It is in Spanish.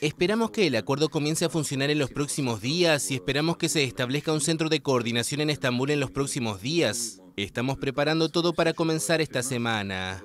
Esperamos que el acuerdo comience a funcionar en los próximos días y esperamos que se establezca un centro de coordinación en Estambul en los próximos días. Estamos preparando todo para comenzar esta semana.